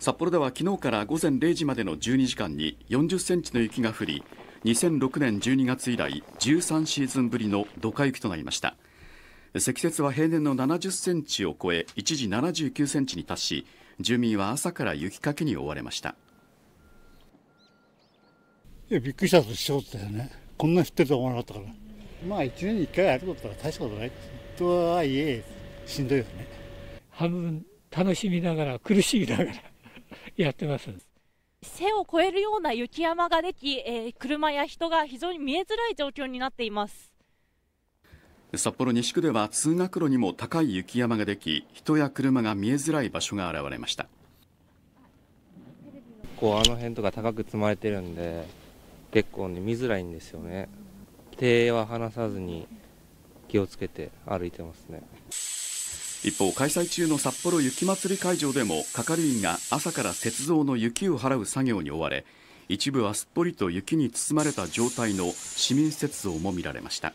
札幌では昨日から午前0時までの12時間に40センチの雪が降り2006年12月以来13シーズンぶりのドカ雪となりました積雪は平年の70センチを超え一時79センチに達し住民は朝から雪かきに追われましたいやびっくりしたとしようだよねこんな降ってると思わなかったからまあ1年に1回あることだから大したことないとはいえしんどいよね半分楽しみながら苦しみながらやってます。背を越えるような雪山ができ、えー、車や人が非常に見えづらい状況になっています札幌西区では通学路にも高い雪山ができ人や車が見えづらい場所が現れましたこうあの辺とか高く積まれてるんで結構ね見づらいんですよね手は離さずに気をつけて歩いてますね一方開催中の札幌雪まつり会場でも係員が朝から雪像の雪を払う作業に追われ一部はすっぽりと雪に包まれた状態の市民雪像も見られました